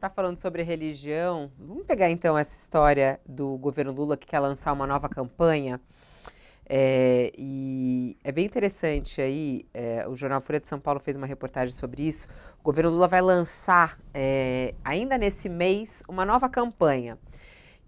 está falando sobre religião, vamos pegar então essa história do governo Lula que quer lançar uma nova campanha. É, e é bem interessante aí, é, o Jornal Folha de São Paulo fez uma reportagem sobre isso. O governo Lula vai lançar, é, ainda nesse mês, uma nova campanha.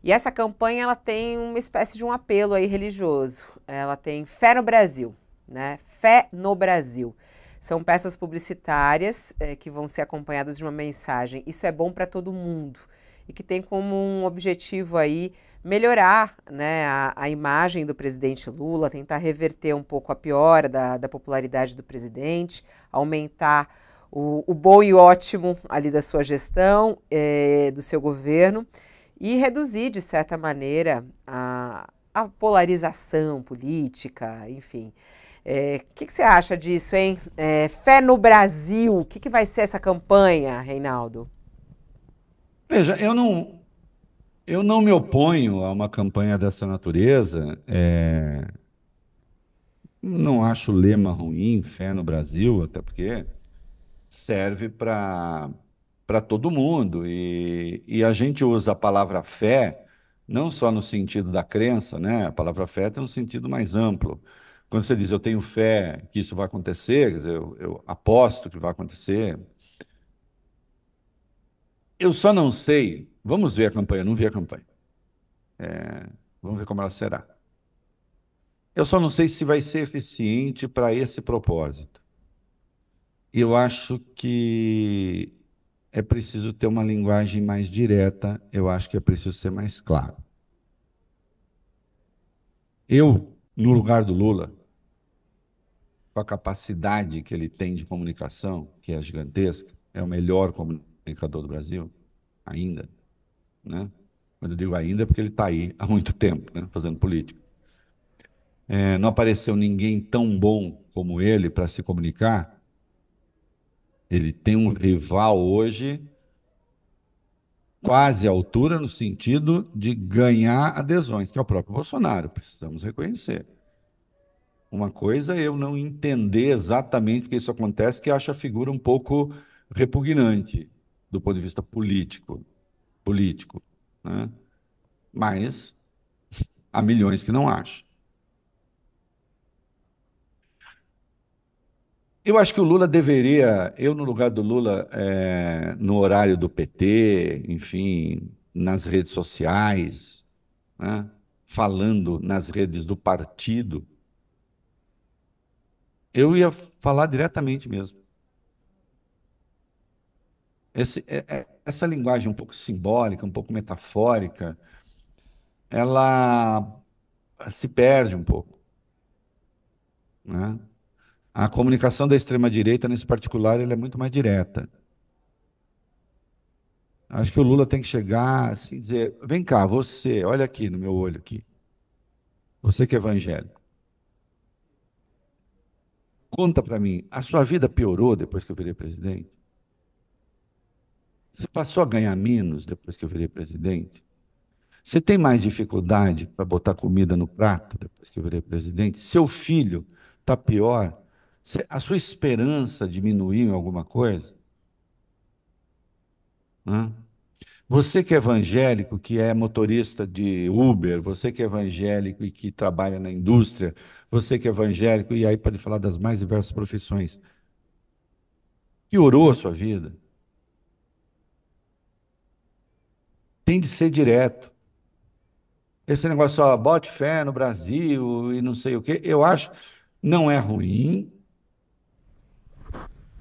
E essa campanha ela tem uma espécie de um apelo aí religioso. Ela tem fé no Brasil, né? Fé no Brasil. São peças publicitárias é, que vão ser acompanhadas de uma mensagem. Isso é bom para todo mundo e que tem como um objetivo aí melhorar né, a, a, imagem do presidente Lula, tentar reverter um pouco a piora da, da popularidade do presidente, aumentar o, o, bom e ótimo ali da sua gestão, eh, do seu governo, e reduzir, de certa maneira, a, a polarização política, enfim. O é, que, que, você acha disso, hein? É, fé no Brasil, o que, que vai ser essa campanha, Reinaldo? Veja, eu não, eu não me oponho a uma campanha dessa natureza. É, não acho lema ruim, fé no Brasil, até porque serve para todo mundo. E, e a gente usa a palavra fé não só no sentido da crença, né? A palavra fé tem um sentido mais amplo quando você diz eu tenho fé que isso vai acontecer, quer dizer, eu, eu aposto que vai acontecer, eu só não sei. Vamos ver a campanha, não vi a campanha. É, vamos ver como ela será. Eu só não sei se vai ser eficiente para esse propósito. Eu acho que é preciso ter uma linguagem mais direta, eu acho que é preciso ser mais claro. Eu, no lugar do Lula, com a capacidade que ele tem de comunicação, que é gigantesca, é o melhor comunicador do Brasil, ainda. Né? Quando eu digo ainda, é porque ele está aí há muito tempo, né? fazendo política. É, não apareceu ninguém tão bom como ele para se comunicar. Ele tem um rival hoje quase à altura no sentido de ganhar adesões, que é o próprio Bolsonaro, precisamos reconhecer. Uma coisa é eu não entender exatamente que isso acontece, que acho a figura um pouco repugnante do ponto de vista político, político, né? Mas há milhões que não acham. Eu acho que o Lula deveria, eu no lugar do Lula, é, no horário do PT, enfim, nas redes sociais, né? falando nas redes do partido, eu ia falar diretamente mesmo. Esse, é, é, essa linguagem um pouco simbólica, um pouco metafórica, ela se perde um pouco. Né? A comunicação da extrema-direita, nesse particular, ela é muito mais direta. Acho que o Lula tem que chegar assim, dizer: vem cá, você, olha aqui no meu olho aqui. Você que é evangélico. Conta para mim, a sua vida piorou depois que eu virei presidente? Você passou a ganhar menos depois que eu virei presidente? Você tem mais dificuldade para botar comida no prato depois que eu virei presidente? Seu filho está pior? A sua esperança diminuiu em alguma coisa? Não? Você que é evangélico, que é motorista de Uber, você que é evangélico e que trabalha na indústria, você que é evangélico, e aí pode falar das mais diversas profissões, que orou a sua vida, tem de ser direto. Esse negócio, ó, bote fé no Brasil e não sei o quê, eu acho, não é ruim,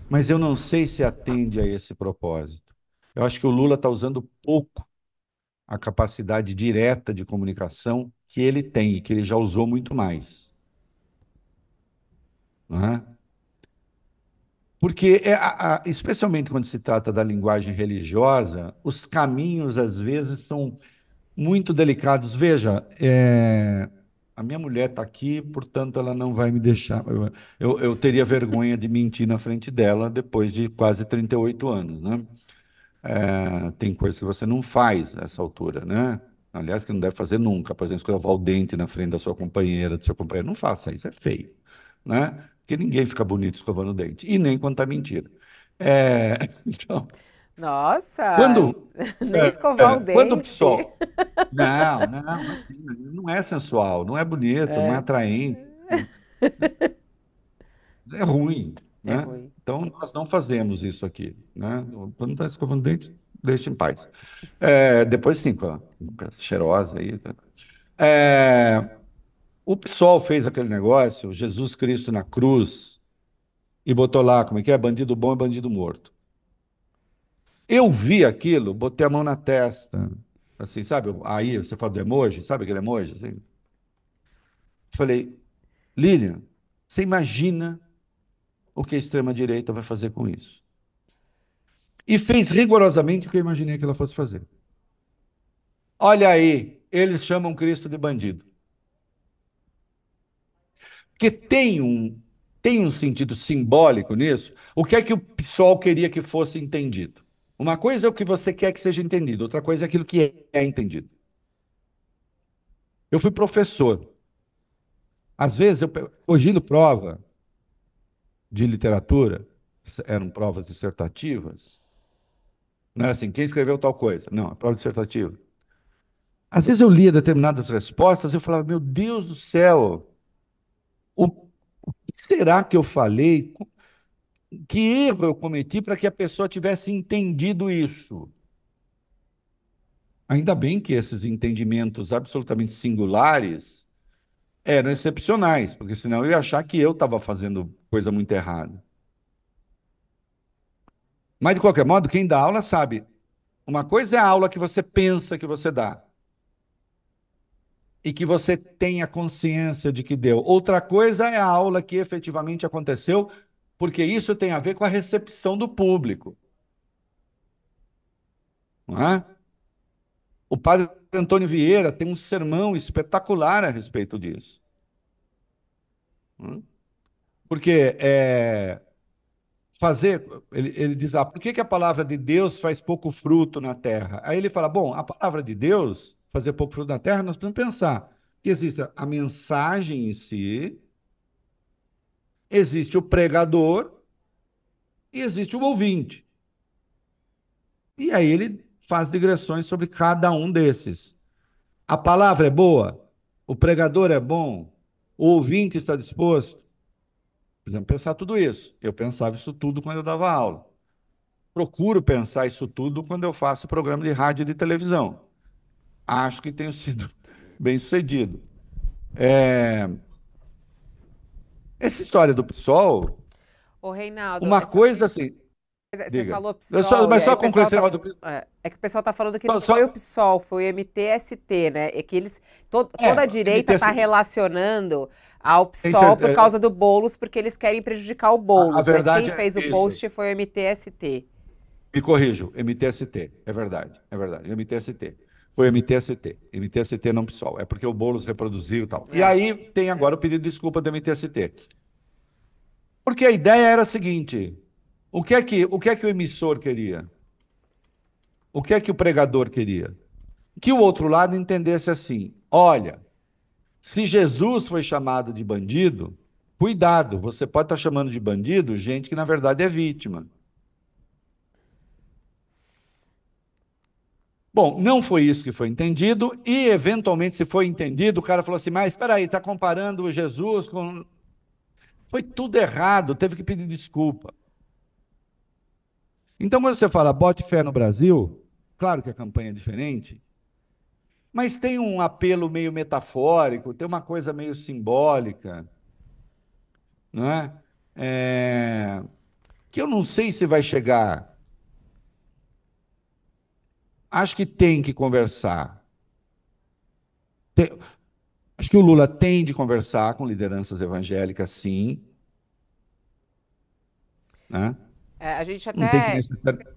mas eu não sei se atende a esse propósito. Eu acho que o Lula está usando pouco a capacidade direta de comunicação que ele tem e que ele já usou muito mais. Não é? Porque, é a, a, especialmente quando se trata da linguagem religiosa, os caminhos, às vezes, são muito delicados. Veja, é, a minha mulher está aqui, portanto, ela não vai me deixar. Eu, eu, eu, teria vergonha de mentir na frente dela depois de quase 38 anos. Né? é, tem coisas que você não faz nessa altura, né? Aliás, que não deve fazer nunca, por exemplo, escovar o dente na frente da sua companheira, do seu companheiro. Não faça isso, é feio, né? Porque ninguém fica bonito escovando o dente, e nem quando tá mentira. É, então, Nossa! quando, nem é, escovar é, o dente. quando o pessoal. Não, não, não é sensual, não é bonito, não É. é. atraente, é ruim né? Então, nós não fazemos isso aqui, né? Quando está escovando dente, deixa em paz. É, depois, sim, cheirosa aí. Tá. É, o PSOL fez aquele negócio, Jesus Cristo na cruz, e botou lá, como é que é? Bandido bom e bandido morto. Eu vi aquilo, botei a mão na testa, assim, sabe? Aí você fala do emoji, sabe aquele emoji? Assim? Falei, Lilian, você imagina o que a extrema-direita vai fazer com isso. E fez rigorosamente o que eu imaginei que ela fosse fazer. Olha aí, eles chamam Cristo de bandido. Porque tem um, tem um sentido simbólico nisso. O que é que o pessoal queria que fosse entendido? Uma coisa é o que você quer que seja entendido, outra coisa é aquilo que é entendido. Eu fui professor. Às vezes, eu, no prova, de literatura, eram provas dissertativas, não era assim, quem escreveu tal coisa? Não, é prova dissertativa. Às vezes eu lia determinadas respostas e eu falava, meu Deus do céu, o, o que será que eu falei? Que erro eu cometi para que a pessoa tivesse entendido isso? Ainda bem que esses entendimentos absolutamente singulares eram excepcionais, porque senão eu ia achar que eu estava fazendo coisa muito errada. Mas, de qualquer modo, quem dá aula sabe. Uma coisa é a aula que você pensa que você dá. E que você tenha consciência de que deu. Outra coisa é a aula que efetivamente aconteceu, porque isso tem a ver com a recepção do público. Não é? O padre Antônio Vieira tem um sermão espetacular a respeito disso. Hum? Porque é, fazer, ele, ele diz, ah, por que, que a palavra de Deus faz pouco fruto na terra? Aí ele fala, bom, a palavra de Deus fazer pouco fruto na terra, nós precisamos pensar que existe a mensagem em si, existe o pregador e existe o ouvinte. E aí ele faz digressões sobre cada um desses. A palavra é boa? O pregador é bom? O ouvinte está disposto? Precisamos pensar tudo isso. Eu pensava isso tudo quando eu dava aula. Procuro pensar isso tudo quando eu faço programa de rádio e de televisão. Acho que tenho sido bem sucedido. É... Essa história do PSOL. Reinaldo, uma coisa assim, é, você Diga. falou PSOL. Só, mas só concluir esse tá negócio do. É, é que o pessoal está falando que só, não só... foi o PSOL, foi o MTST, né? É que eles. To, é, toda é, a direita está relacionando ao PSOL por causa do Boulos, porque eles querem prejudicar o Boulos. A, a verdade mas quem é fez o post foi o MTST. Me corrijo, MTST. É verdade, é verdade. MTST. Foi MTST. MTST não PSOL. É porque o Boulos reproduziu e tal. E aí tem agora o pedido de desculpa do MTST. Porque a ideia era a seguinte: o que é que o, que é que o emissor queria? O que é que o pregador queria? Que o outro lado entendesse assim: olha, se Jesus foi chamado de bandido, cuidado, você pode estar tá chamando de bandido gente que na verdade é vítima. Bom, não foi isso que foi entendido, e eventualmente, se foi entendido, o cara falou assim: mas espera aí, está comparando Jesus com. Foi tudo errado, teve que pedir desculpa. Então, quando você fala bote fé no Brasil, claro que a campanha é diferente, mas tem um apelo meio metafórico, tem uma coisa meio simbólica, né? É... que eu não sei se vai chegar. Acho que tem que conversar. Tem... Acho que o Lula tem de conversar com lideranças evangélicas, sim. Né? É, a gente até. Não tem que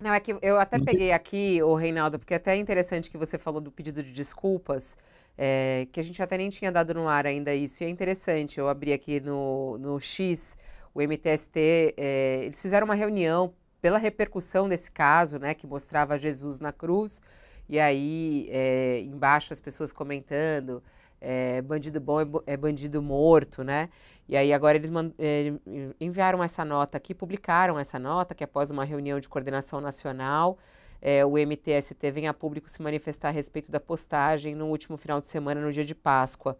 Não, é que eu até peguei aqui, o Reinaldo, porque é até interessante que você falou do pedido de desculpas, é, que a gente até nem tinha dado no ar ainda isso, e é interessante, eu abri aqui no, no X, o MTST, é, eles fizeram uma reunião pela repercussão desse caso, né, que mostrava Jesus na cruz, e aí é, embaixo as pessoas comentando, é, bandido bom é, é, bandido morto, né? E aí agora eles é, enviaram essa nota aqui, publicaram essa nota, que após uma reunião de coordenação nacional, é, o MTST vem a público se manifestar a respeito da postagem no último final de semana, no dia de Páscoa.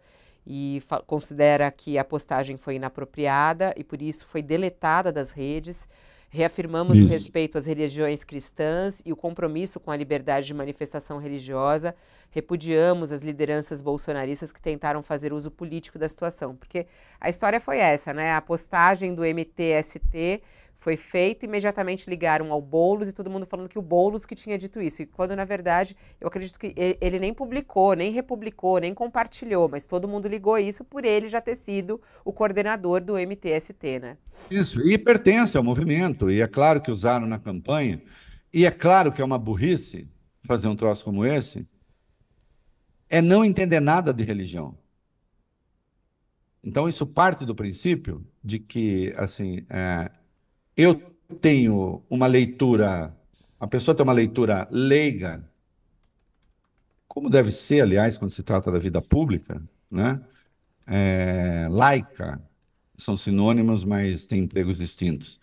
E considera que a postagem foi inapropriada e por isso foi deletada das redes. Reafirmamos Isso. o respeito às religiões cristãs e o compromisso com a liberdade de manifestação religiosa. Repudiamos as lideranças bolsonaristas que tentaram fazer uso político da situação, porque a história foi essa, né? A postagem do MTST foi feito imediatamente ligaram ao Boulos e todo mundo falando que o Boulos que tinha dito isso. E quando, na verdade, eu acredito que ele nem publicou, nem republicou, nem compartilhou, mas todo mundo ligou isso por ele já ter sido o coordenador do MTST, né? Isso, e pertence ao movimento, e é claro que usaram na campanha, e é claro que é uma burrice fazer um troço como esse, é não entender nada de religião. Então, isso parte do princípio de que, assim, é, eu tenho uma leitura, a pessoa tem uma leitura leiga, como deve ser, aliás, quando se trata da vida pública, né? É, laica, são sinônimos, mas têm empregos distintos.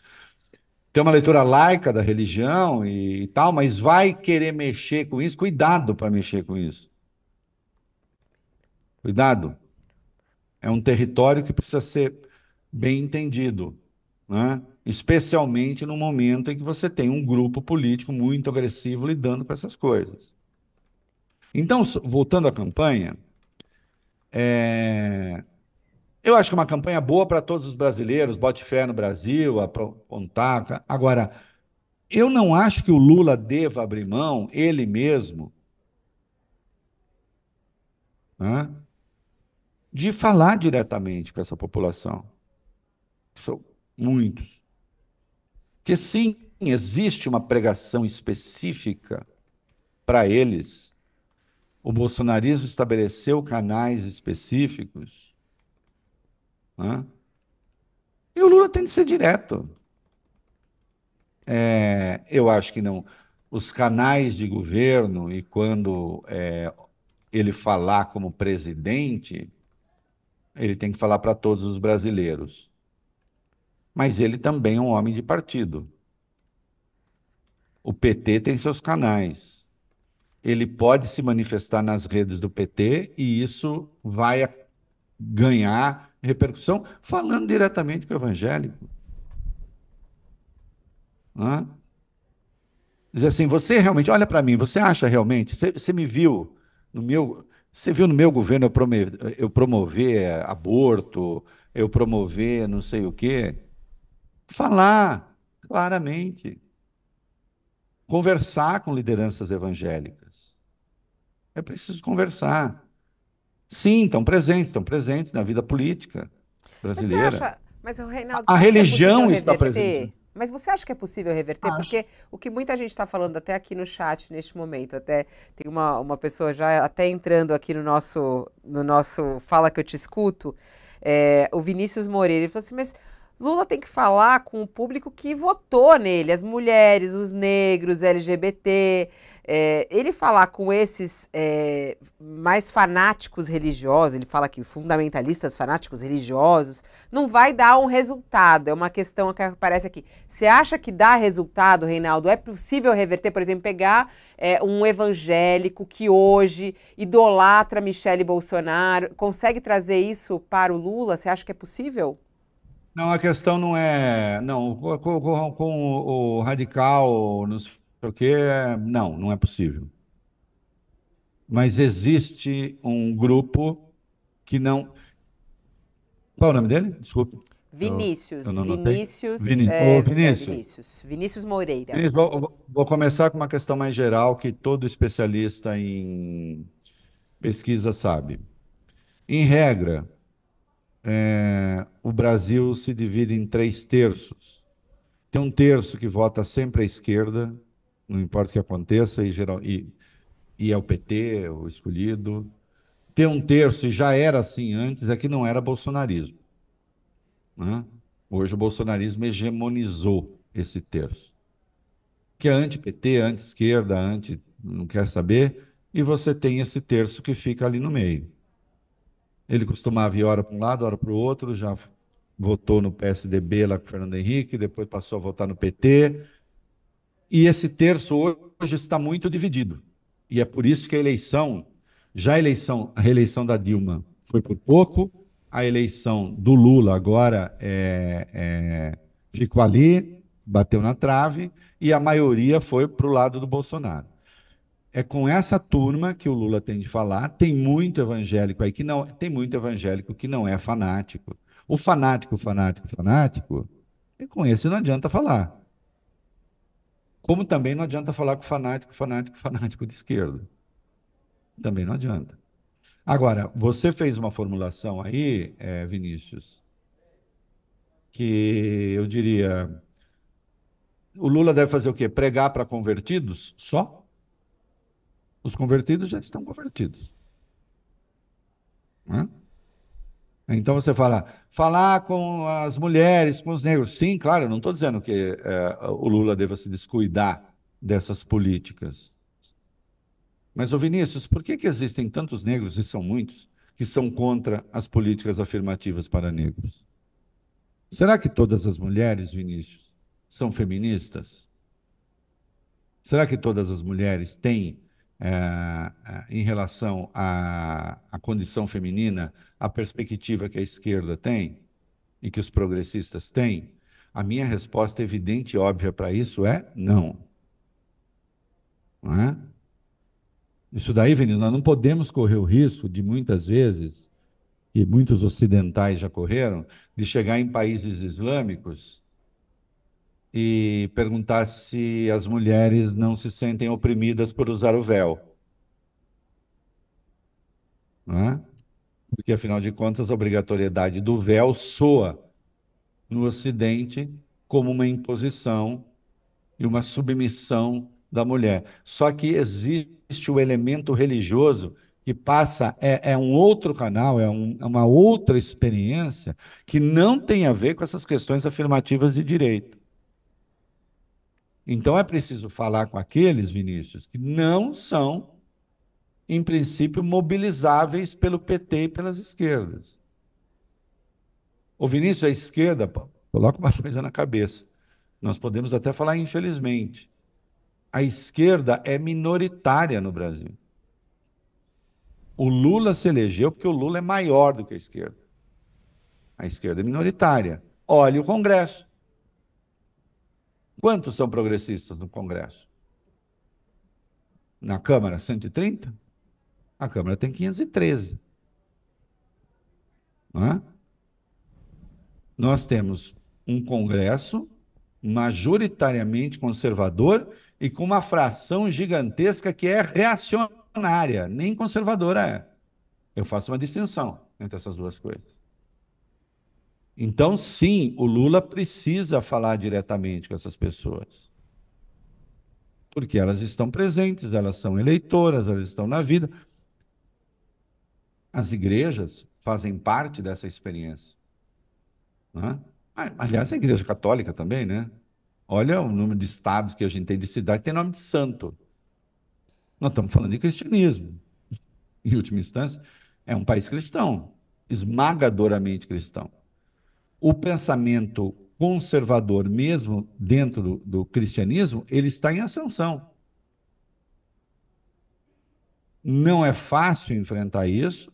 Tem uma leitura laica da religião e, e tal, mas vai querer mexer com isso, cuidado para mexer com isso. Cuidado. É um território que precisa ser bem entendido né? especialmente no momento em que você tem um grupo político muito agressivo lidando com essas coisas. Então, voltando à campanha, é... eu acho que é uma campanha boa para todos os brasileiros, bote fé no Brasil, apontar. Agora, eu não acho que o Lula deva abrir mão, ele mesmo, né? de falar diretamente com essa população. Muitos. Que sim, existe uma pregação específica para eles. O bolsonarismo estabeleceu canais específicos. Né? E o Lula tem de ser direto. É, eu acho que não. Os canais de governo, e quando é, ele falar como presidente, ele tem que falar para todos os brasileiros mas ele também é um homem de partido. O PT tem seus canais. Ele pode se manifestar nas redes do PT e isso vai ganhar repercussão, falando diretamente com o evangélico. Né? Diz assim, você realmente, olha para mim, você acha realmente, você, você, me viu no meu, você viu no meu governo eu, promover, eu promover aborto, eu promover não sei o quê? falar claramente, conversar com lideranças evangélicas. É preciso conversar. Sim, estão presentes, estão presentes na vida política brasileira. Mas, acha, mas Reinaldo, a é religião é está presente. Mas você acha que é possível reverter? Acho. Porque o que muita gente está falando até aqui no chat neste momento, até tem uma, uma pessoa já até entrando aqui no nosso, no nosso Fala que eu te escuto, é, o Vinícius Moreira, ele falou assim, mas Lula tem que falar com o público que votou nele, as mulheres, os negros, LGBT. É, ele falar com esses é, mais fanáticos religiosos, ele fala que fundamentalistas fanáticos religiosos, não vai dar um resultado. É uma questão que aparece aqui. Você acha que dá resultado, Reinaldo? É possível reverter, por exemplo, pegar é, um evangélico que hoje idolatra Michele Bolsonaro, consegue trazer isso para o Lula? Você acha que é possível? Não, a questão não é. Não, com, com, com o, radical, não sei o quê, não, não é possível. Mas existe um grupo que não. Qual é o nome dele? Desculpe. Vinícius. Eu, eu Vinícius, é, Vinícius. É, Vinícius. Vinícius. Vinícius. Moreira. Vinícius, vou, vou, começar com uma questão mais geral que todo especialista em pesquisa sabe. Em regra, é, o Brasil se divide em três terços. Tem um terço que vota sempre à esquerda, não importa o que aconteça, e, geral, e, e é o PT, é o escolhido. Tem um terço, e já era assim antes, é que não era bolsonarismo. Né? Hoje o bolsonarismo hegemonizou esse terço. Que é anti-PT, anti-esquerda, anti. não quer saber. E você tem esse terço que fica ali no meio. Ele costumava ir hora para um lado, hora para o outro, já votou no PSDB lá com o Fernando Henrique, depois passou a votar no PT. E esse terço hoje está muito dividido. E é por isso que a eleição, já a eleição, a reeleição da Dilma foi por pouco, a eleição do Lula agora é, é, ficou ali, bateu na trave, e a maioria foi para o lado do Bolsonaro. É com essa turma que o Lula tem de falar. Tem muito evangélico aí que não, tem muito evangélico que não é fanático. O fanático, fanático, fanático, e com esse não adianta falar. Como também não adianta falar com fanático, fanático, fanático de esquerda. Também não adianta. Agora, você fez uma formulação aí, é, Vinícius, que eu diria. O Lula deve fazer o quê? Pregar para convertidos? Só? Os convertidos já estão convertidos. Né? Então você fala, falar com as mulheres, com os negros. Sim, claro, eu não estou dizendo que é, o Lula deva se descuidar dessas políticas. Mas, ô Vinícius, por que, que existem tantos negros, e são muitos, que são contra as políticas afirmativas para negros? Será que todas as mulheres, Vinícius, são feministas? Será que todas as mulheres têm é, é, em relação à, à condição feminina, a perspectiva que a esquerda tem e que os progressistas têm, a minha resposta evidente e óbvia para isso é não. Não é? Isso daí, Vinícius, nós não podemos correr o risco de muitas vezes, e muitos ocidentais já correram, de chegar em países islâmicos e perguntar se as mulheres não se sentem oprimidas por usar o véu. Né? Porque, afinal de contas, a obrigatoriedade do véu soa no Ocidente como uma imposição e uma submissão da mulher. Só que existe o elemento religioso que passa, é, é um outro canal, é, um, é uma outra experiência que não tem a ver com essas questões afirmativas de direito. Então é preciso falar com aqueles, Vinícius, que não são, em princípio, mobilizáveis pelo PT e pelas esquerdas. O Vinícius, a esquerda, coloca uma coisa na cabeça. Nós podemos até falar, infelizmente. A esquerda é minoritária no Brasil. O Lula se elegeu porque o Lula é maior do que a esquerda. A esquerda é minoritária. Olhe o Congresso. Quantos são progressistas no Congresso? Na Câmara, 130? A Câmara tem 513. Não é? Nós temos um Congresso majoritariamente conservador e com uma fração gigantesca que é reacionária, nem conservadora é. Eu faço uma distinção entre essas duas coisas. Então, sim, o Lula precisa falar diretamente com essas pessoas. Porque elas estão presentes, elas são eleitoras, elas estão na vida. As igrejas fazem parte dessa experiência. É? Ah, aliás, a igreja católica também, né? Olha o número de estados que a gente tem, de cidade, tem nome de santo. Nós estamos falando de cristianismo. Em última instância, é um país cristão, esmagadoramente cristão o pensamento conservador, mesmo dentro do, do cristianismo, ele está em ascensão. Não é fácil enfrentar isso.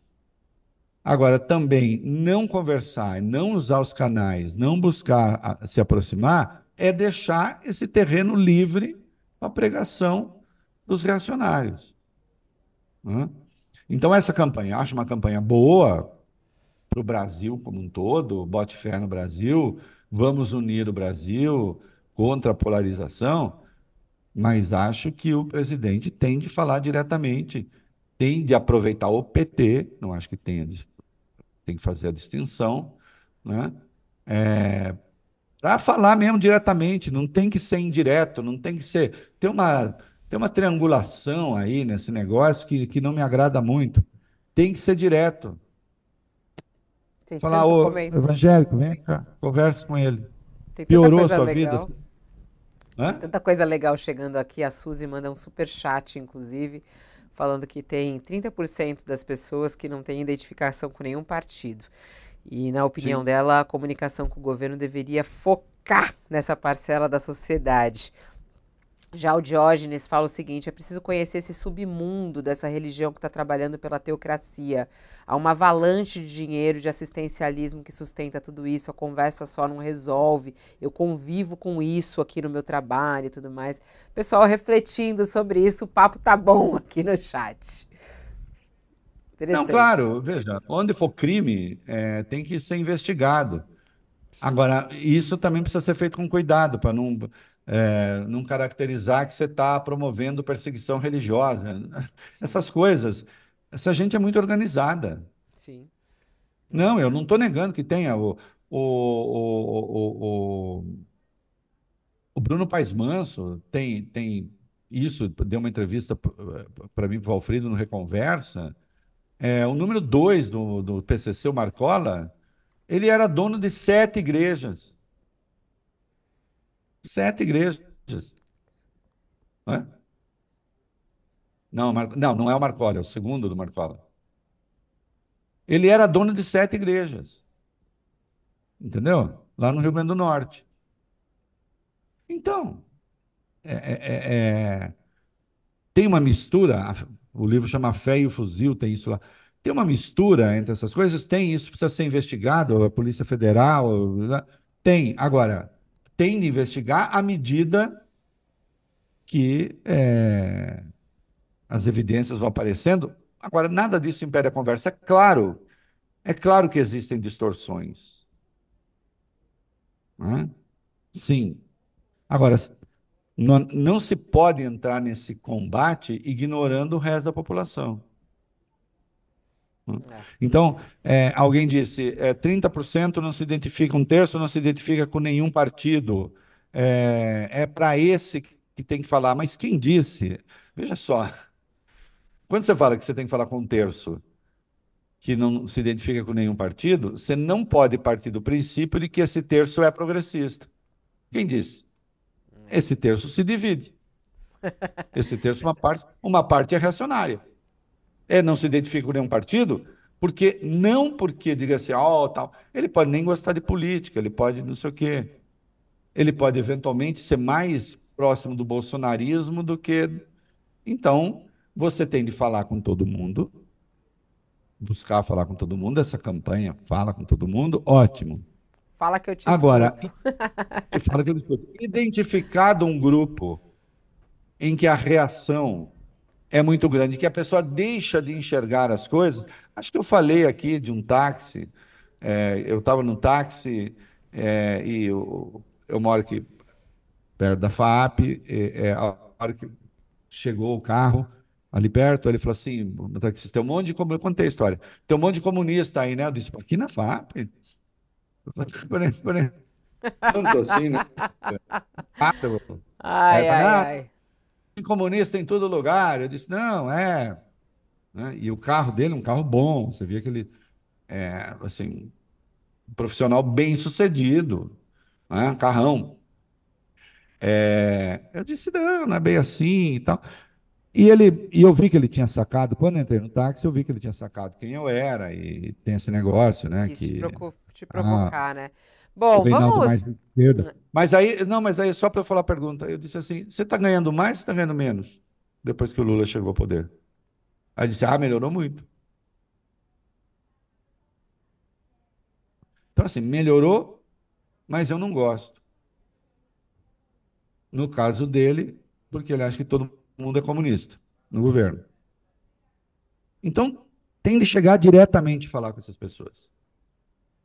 Agora, também não conversar, não usar os canais, não buscar ah, se aproximar, é deixar esse terreno livre para a pregação dos reacionários. Então, essa campanha, acho uma campanha boa, para o Brasil como um todo, bote fé no Brasil, vamos unir o Brasil contra a polarização, mas acho que o presidente tem de falar diretamente, tem de aproveitar o PT, não acho que tenha, tem que fazer a distinção, né? É, para falar mesmo diretamente, não tem que ser indireto, não tem que ser. Tem uma, tem uma triangulação aí nesse negócio que, que não me agrada muito. Tem que ser direto. Tem Falar, ô, evangélico, vem cá, conversa com ele. Tem Piorou a sua legal. vida? Assim? Hã? Tanta coisa legal chegando aqui. A Suzy manda um super chat, inclusive, falando que tem 30% das pessoas que não têm identificação com nenhum partido. E, na opinião Sim. dela, a comunicação com o governo deveria focar nessa parcela da sociedade. Já o Diógenes fala o seguinte: é preciso conhecer esse submundo dessa religião que está trabalhando pela teocracia. Há uma avalanche de dinheiro, de assistencialismo que sustenta tudo isso. A conversa só não resolve. Eu convivo com isso aqui no meu trabalho e tudo mais. Pessoal refletindo sobre isso, o papo tá bom aqui no chat. Não, claro, veja, onde for crime, é, tem que ser investigado. Agora, isso também precisa ser feito com cuidado, para não é, não caracterizar que você está promovendo perseguição religiosa. Essas coisas. Essa gente é muito organizada. Sim. Não, eu não estou negando que tenha o, o, o, o, o Bruno Paes Manso tem, tem isso, deu uma entrevista para mim, para o Alfredo, no Reconversa. É, o número dois do, do PCC, o Marcola, ele era dono de sete igrejas. Sete igrejas. Não, é? não, Mar... não, não é o Marco é o segundo do Marcola. Ele era dono de sete igrejas. Entendeu? Lá no Rio Grande do Norte. Então, é, é, é... é tem uma mistura, o livro chama Fé e o Fuzil, tem isso lá. Tem uma mistura entre essas coisas? Tem, isso precisa ser investigado, a Polícia Federal. Né? Tem. Agora, tem de investigar à medida que é, as evidências vão aparecendo. Agora, nada disso impede a conversa. É claro, é claro que existem distorções. É? Sim. Agora, não, não se pode entrar nesse combate ignorando o resto da população. Hum. É. Então, é, alguém disse, é, 30% não se identifica, um terço não se identifica com nenhum partido. É, é para esse que tem que falar. Mas quem disse? Veja só, quando você fala que você tem que falar com um terço que não se identifica com nenhum partido, você não pode partir do princípio de que esse terço é progressista. Quem disse? Hum. Esse terço se divide. Esse terço, uma parte, uma parte é reacionária. É, não se identifica com nenhum partido, porque não porque diga assim, ó, oh, tal. Ele pode nem gostar de política, ele pode não sei o quê. Ele pode eventualmente ser mais próximo do bolsonarismo do que. Então, você tem de falar com todo mundo, buscar falar com todo mundo. Essa campanha fala com todo mundo, ótimo. Fala que eu te Agora, fala que eu te escuto. Identificado um grupo em que a reação é muito grande, que a pessoa deixa de enxergar as coisas. Acho que eu falei aqui de um táxi. É, eu estava no táxi é, e eu, eu, moro aqui perto da FAP. E, é, a hora que chegou o carro ali perto, ele falou assim: o taxista, tem um monte de. Eu contei a história. Tem um monte de comunista aí, né? Eu disse: aqui na FAP? Tanto assim, né? É, ai, ai, ah, ai comunista em todo lugar. Eu disse, não, é. Né? E o carro dele, um carro bom, você via que ele é, assim, um profissional bem sucedido, né? carrão. É, eu disse, não, não é bem assim e tal. E, ele, e eu vi que ele tinha sacado, quando entrei no táxi, eu vi que ele tinha sacado quem eu era e tem esse negócio, né? Quis que te, provo ah. te provocar, ah, né? Bom, vamos. Né? Mas aí, não, mas aí só para eu falar a pergunta, eu disse assim: você está ganhando mais ou está ganhando menos depois que o Lula chegou ao poder? Aí disse: ah, melhorou muito. Então, assim, melhorou, mas eu não gosto. No caso dele, porque ele acha que todo mundo é comunista no governo. Então, tem de chegar diretamente e falar com essas pessoas.